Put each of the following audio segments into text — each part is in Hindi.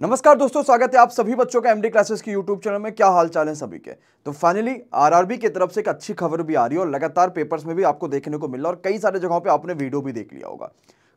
नमस्कार दोस्तों स्वागत है आप सभी बच्चों का एमडी क्लासेस की यूट्यूब चैनल में क्या हाल चाल है सभी के तो फाइनली आरआरबी की तरफ से एक अच्छी खबर भी आ रही है और लगातार पेपर्स में भी आपको देखने को मिल रहा है और कई सारे जगहों पे आपने वीडियो भी देख लिया होगा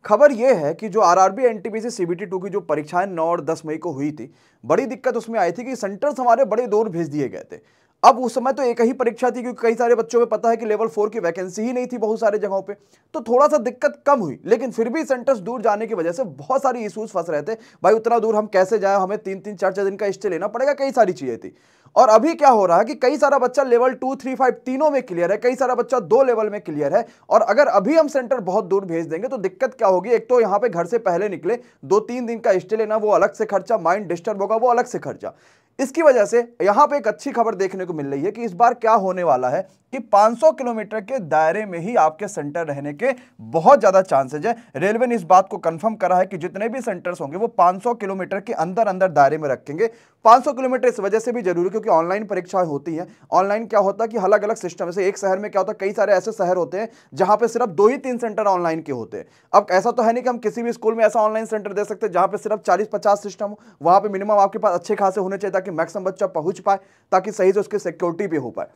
खबर यह है कि जो आरआरबी एनटीपीसी सीबीटी टू की जो परीक्षाएं 9 और 10 मई को हुई थी बड़ी दिक्कत उसमें आई थी कि सेंटर्स हमारे बड़े दूर भेज दिए गए थे अब उस समय तो एक ही परीक्षा थी क्योंकि कई सारे बच्चों में पता है कि लेवल फोर की वैकेंसी ही नहीं थी बहुत सारे जगहों पे तो थोड़ा सा दिक्कत कम हुई लेकिन फिर भी सेंटर्स दूर जाने की वजह से बहुत सारी इशूज फंस रहे थे भाई उतना दूर हम कैसे जाए हमें तीन तीन चार चार दिन का स्टे लेना पड़ेगा कई सारी चीज़ें थी और अभी क्या हो रहा है कि कई सारा बच्चा लेवल टू थ्री फाइव तीनों में क्लियर है कई सारा बच्चा दो लेवल में क्लियर है और अगर अभी हम सेंटर बहुत दूर भेज देंगे तो दिक्कत क्या होगी एक तो यहाँ पे घर से पहले निकले दो तीन दिन का स्टे लेना वो अलग से खर्चा माइंड डिस्टर्ब होगा वो अलग से खर्चा इसकी वजह से यहाँ पे एक अच्छी खबर देखने को मिल रही है कि इस बार क्या होने वाला है कि 500 किलोमीटर के दायरे में ही आपके सेंटर रहने के बहुत ज़्यादा चांसेज है रेलवे ने इस बात को कंफर्म करा है कि जितने भी सेंटर्स होंगे वो 500 किलोमीटर के अंदर अंदर दायरे में रखेंगे 500 किलोमीटर इस वजह से भी जरूरी क्योंकि ऑनलाइन परीक्षाएं होती हैं ऑनलाइन क्या होता है कि अलग अलग सिस्टम जैसे एक शहर में क्या होता है कई सारे ऐसे शहर होते हैं जहाँ पर सिर्फ दो ही तीन सेंटर ऑनलाइन के होते हैं अब ऐसा तो है नहीं कि हम किसी भी स्कूल में ऐसा ऑनलाइन सेंटर दे सकते हैं जहाँ पर सिर्फ चालीस पचास सिस्टम हो वहाँ पर मिनिमम आपके पास अच्छे खासे होने चाहिए ताकि ताकि मैक्सिमम बच्चा पहुंच पाए ताकि सही से उसकी सिक्योरिटी भी हो पाए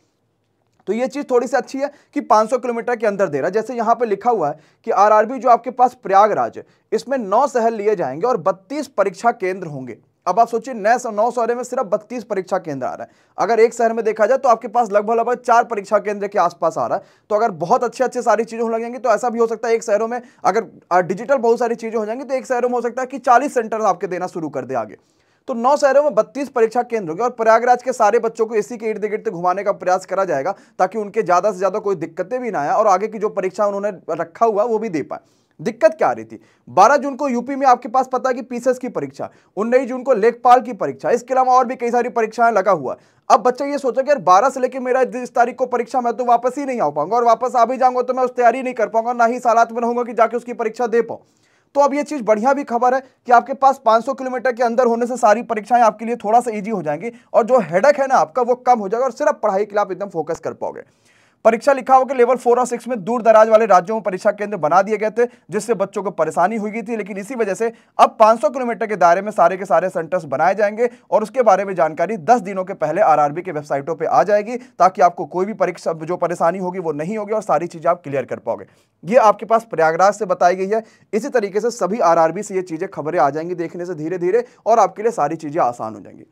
तो ये चीज़ थोड़ी सी अच्छी है कि 500 किलोमीटर के अंदर दे रहा है जैसे यहाँ पे लिखा हुआ है कि आरआरबी जो आपके पास प्रयागराज है इसमें नौ शहर लिए जाएंगे और 32 परीक्षा केंद्र होंगे अब आप सोचिए नए नौ शहर में सिर्फ बत्तीस परीक्षा केंद्र आ रहा है अगर एक शहर में देखा जाए तो आपके पास लगभग लगभग चार परीक्षा केंद्र के आसपास आ रहा है तो अगर बहुत अच्छे अच्छे सारी चीज़ें होने लगेंगी तो ऐसा भी हो सकता है एक शहरों में अगर डिजिटल बहुत सारी चीज़ें हो जाएंगी तो एक शहरों में हो सकता है कि चालीस सेंटर आपके देना शुरू कर दे आगे तो नौ शहरों में बत्तीस परीक्षा केंद्र होंगे और प्रयागराज के सारे बच्चों को इसी के इर्द गिर्द घुमाने का प्रयास करा जाएगा ताकि उनके ज़्यादा से ज़्यादा कोई दिक्कतें भी ना आए और आगे की जो परीक्षा उन्होंने रखा हुआ वो भी दे पाए दिक्कत क्या आ रही थी 12 जून को यूपी में आपके पास पता है कि पीसीएस की परीक्षा उन्नीस जून को लेखपाल की परीक्षा इसके अलावा और भी कई सारी परीक्षाएं लगा हुआ अब बच्चा ये सोचा कि यार 12 से लेकर मेरा इस तारीख को परीक्षा मैं तो वापस ही नहीं आ पाऊंगा और वापस आ भी जाऊंगा तो मैं उस तैयारी नहीं कर पाऊंगा ना ही सालात में रहूंगा कि जाके उसकी परीक्षा दे पाऊँ तो अब ये चीज़ बढ़िया भी खबर है कि आपके पास 500 किलोमीटर के अंदर होने से सारी परीक्षाएं आपके लिए थोड़ा सा ईजी हो जाएंगी और जो हेडक है ना आपका वो कम हो जाएगा और सिर्फ पढ़ाई के लिए आप एकदम फोकस कर पाओगे परीक्षा हो कि लेवल फोर और सिक्स में दूर दराज वाले राज्यों में परीक्षा केंद्र बना दिए गए थे जिससे बच्चों को परेशानी हुई थी लेकिन इसी वजह से अब 500 किलोमीटर के दायरे में सारे के सारे सेंटर्स बनाए जाएंगे और उसके बारे में जानकारी दस दिनों के पहले आर के वेबसाइटों पर आ जाएगी ताकि आपको कोई भी परीक्षा जो परेशानी होगी वो नहीं होगी और सारी चीज़ें आप क्लियर कर पाओगे ये आपके पास प्रयागराज से बताई गई है इसी तरीके से सभी आर से ये चीज़ें खबरें आ जाएंगी देखने से धीरे धीरे और आपके लिए सारी चीज़ें आसान हो जाएंगी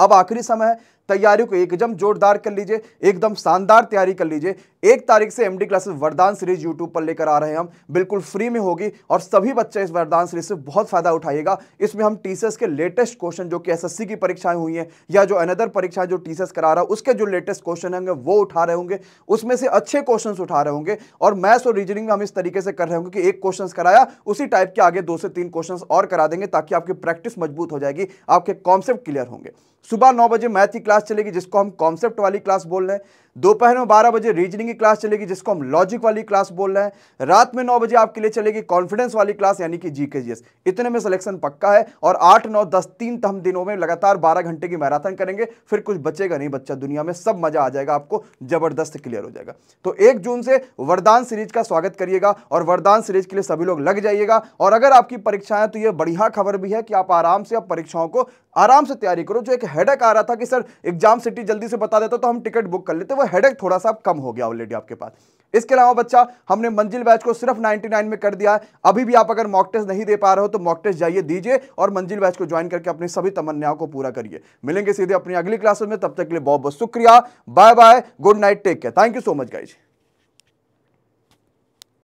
अब आखिरी समय है तैयारियों को एकदम जोरदार कर लीजिए एकदम शानदार तैयारी कर लीजिए एक तारीख से MD classes Vardaan series YouTube पर लेकर आ रहे हैं हम बिल्कुल फ्री में होगी और सभी बच्चे इस वरदान सीरीज से बहुत फायदा उठाएगा इसमें हम टीचर्स के लेटेस्ट क्वेश्चन जो कि एसएससी की परीक्षाएं हुई हैं या जो अनदर परीक्षाएं जो टीचर्स करा रहा है उसके जो लेटेस्ट क्वेश्चन होंगे वो उठा रहे होंगे उसमें से अच्छे क्वेश्चन उठा रहे होंगे और मैथ्स और रीजनिंग हम इस तरीके से कर रहे होंगे कि एक क्वेश्चन कराया उसी टाइप के आगे दो से तीन क्वेश्चन और करा देंगे ताकि आपकी प्रैक्टिस मजबूत हो जाएगी आपके कॉन्सेप्ट क्लियर होंगे सुबह नौ बजे मैथ की क्लास क्लास चलेगी जिसको हम कॉन्सेप्ट वाली क्लास बोल रहे हैं दोपहर में बारह बजे रीजनिंग की क्लास चलेगी जिसको हम लॉजिक वाली क्लास बोल रहे हैं रात में नौ बजे आपके लिए चलेगी कॉन्फिडेंस वाली क्लास यानी कि जीके जी इतने में सिलेक्शन पक्का है और आठ नौ दस तीन तम तो दिनों में लगातार बारह घंटे की मैराथन करेंगे फिर कुछ बचेगा नहीं बच्चा दुनिया में सब मजा आ जाएगा आपको जबरदस्त क्लियर हो जाएगा तो एक जून से वरदान सीरीज का स्वागत करिएगा और वरदान सीरीज के लिए सभी लोग लग जाइएगा और अगर आपकी परीक्षाएं तो यह बढ़िया खबर भी है कि आप आराम से आप परीक्षाओं को आराम से तैयारी करो जो एक हेडक आ रहा था कि सर एग्जाम सिटी जल्दी से बता देता तो हम टिकट बुक कर लेते वो हेडक थोड़ा सा कम हो गया ऑलरेडी आपके पास इसके अलावा बच्चा हमने मंजिल बैच को सिर्फ 99 में कर दिया है अभी भी आप अगर मॉक टेस्ट नहीं दे पा रहे हो तो मॉक टेस्ट जाइए दीजिए और मंजिल बैच को ज्वाइन करके अपनी सभी तमन्याओं को पूरा करिए मिलेंगे सीधे अपनी अगली क्लासेस में तब तक के लिए बहुत बहुत शुक्रिया bye bye good night take care thank you so much ji